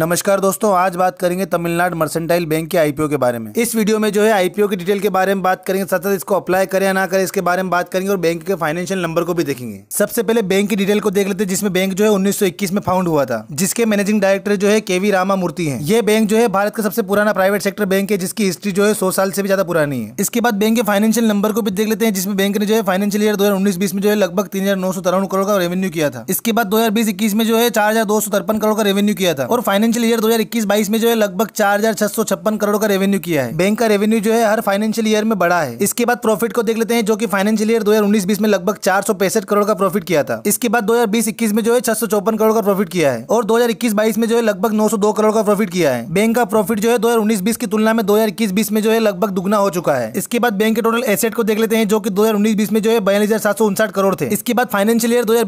नमस्कार दोस्तों आज बात करेंगे तमिलनाडु मर्सेंटाइल बैंक के आईपीओ के बारे में इस वीडियो में जो है आईपीओ की डिटेल के बारे में बात करेंगे साथ साथ इसको अप्लाई करें या ना करें इसके बारे में बात करेंगे और बैंक के फाइनेंशियल नंबर को भी देखेंगे सबसे पहले बैंक की डिटेल को देख लेते हैं जिसमें बैंक जो है उन्नीस में फाउंड हुआ था जिसके मैनेजिंग डायरेक्टर जो है केवी मूर्ति है ये बैंक जो है भारत का सबसे पुराना प्राइवेट सेक्टर बैंक है जिसकी हिस्ट्री जो है सौ साल से भी ज्यादा पुरानी है इसके बाद बैंक के फाइनेंशियल नंबर को भी देख लेते हैं जिसमें बैंक ने जो है फाइनेंशियल ईयर दो में जो है लगभग तीन हजार करोड़ का रेवेन्यू किया था इसके बाद दो में जो है चार करोड़ का रेवेन्यू किया था और फाइनेंस फाइनेंशियल ईयर 2021-22 में जो है लगभग चार करोड़ का रेवेन्यू किया है बैंक का रेवेन्यू जो है हर फाइनेंशियल ईयर में बड़ा है इसके बाद प्रॉफिट को देख लेते हैं जो कि फाइनेंशियल ईयर 2019-20 में लगभग चार करोड़ का प्रॉफिट किया था इसके बाद दो हजार में जो है छह करोड़ का प्रॉफिट किया है और दो हजार में जो है लगभग नौ करोड़ का प्रॉफिट किया है बैंक का प्रॉफिट जो है दो हजार की तुलना में दो हजार में जो है लगभग दुगना हो चुका है इसके बाद बैंक के टोटल एसेट को देख लेते हैं जो की दो हजार में जो है बयालीस करोड़ थे इसके बाद फाइनेंशियल ईयर दो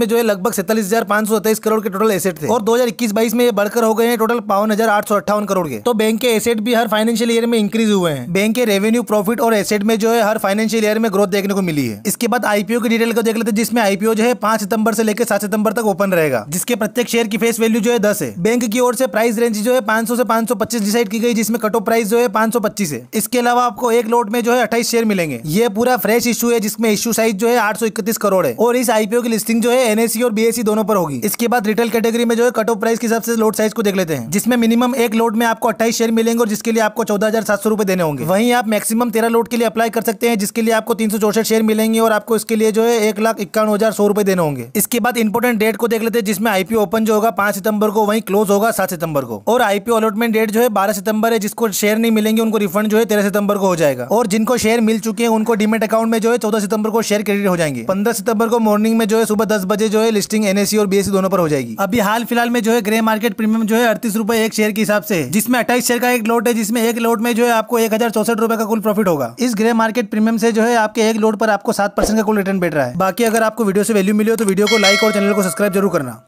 में जो है लगभग सैतालीस करोड़ के टोटल एसेट थे और दो हजार में बढ़कर हो गए हैं टोटल बावन हजार आठ सौ अट्ठावन करोड़ के तो बैंक के एसेट भी हर फाइनेंशियल ईयर में इंक्रीज हुए हैं बैंक के रेवेन्यू प्रॉफिट और एसेट में जो है हर फाइनेंशियल ईयर में ग्रोथ देखने को मिली है इसके बाद आईपीओ की डिटेल को देख लेते हैं जिसमें आईपीओ जो है पांच सितंबर से लेकर सात सितंबर तक ओपन रहेगा जिसके प्रत्येक शेयर की फेस वैल्यू जो है दस है बैंक की ओर से प्राइस रेंज जो है पांच से पांच डिसाइड की गई जिसमें कट ऑफ प्राइस जो है पांच है इसके अलावा आपको एक लोट में जो है अट्ठाईस शेयर मिलेंगे ये पूरा फ्रेश इशू है जिसमें इशू साइज जो है आठ करोड़ है और इस आईपीओ की लिस्टिंग जो है एनएससी और बीएससी दोनों पर होगी इसके बाद रिटेल कैटेगरी में जो है कट ऑफ प्राइस के हिसाब से लोट साइज प्राइस को देख लेते हैं जिसमें मिनिमम एक लोड में आपको अट्ठाईस शेयर मिलेंगे और जिसके लिए आपको चौदह हजार सात सौ रुपए देने होंगे वहीं आप मैक्सिमम तेरह लोड के लिए अप्लाई कर सकते हैं जिसके लिए आपको तीन सौ चौसठ शेयर मिलेंगे और आपको इसके लिए जो है एक लाख इक्यावन हजार सौ रुपए देने होंगे इसके बाद इंपोर्टेंट डेट को देख लेते हैं जिसमें आईपीओ ओपन जो होगा पांच सितंबर को वहीं क्लोज होगा सात सितंबर को और आईपीओ अलॉटमेंट डेट जो है बारह सितंबर है जिसको शेयर नहीं मिलेंगे उनको रिफंड जो है तेरह सितंबर को हो जाएगा और जिनको शेयर मिल चुके हैं उनको डिमेट अकाउंट में जो है चौदह सितंबर को शेयर क्रेडिट हो जाएंगे पंद्रह सितंबर को मॉर्निंग में जो है सुबह दस बजे जो है लिस्टिंग एनएसी और बीएससी दोनों पर हो जाएगी अभी हाल फिलहाल में जो है ग्रे मार्केट प्रीमियम में जो है अड़तीस रुपए एक शेयर के हिसाब से जिसमें अट्ठाईस शेयर का एक लोड है जिसमें एक लोड में जो है आपको एक हजार चौसठ रुपए का कुल प्रॉफिट होगा इस ग्रे मार्केट प्रीमियम से जो है आपके एक लोड पर आपको सात परसेंट का कुल रिटर्न बैठ रहा है बाकी अगर आपको वीडियो से वैल्यू मिली हो तो वीडियो को लाइक और चैनल को सब्सक्राइब जरूर करना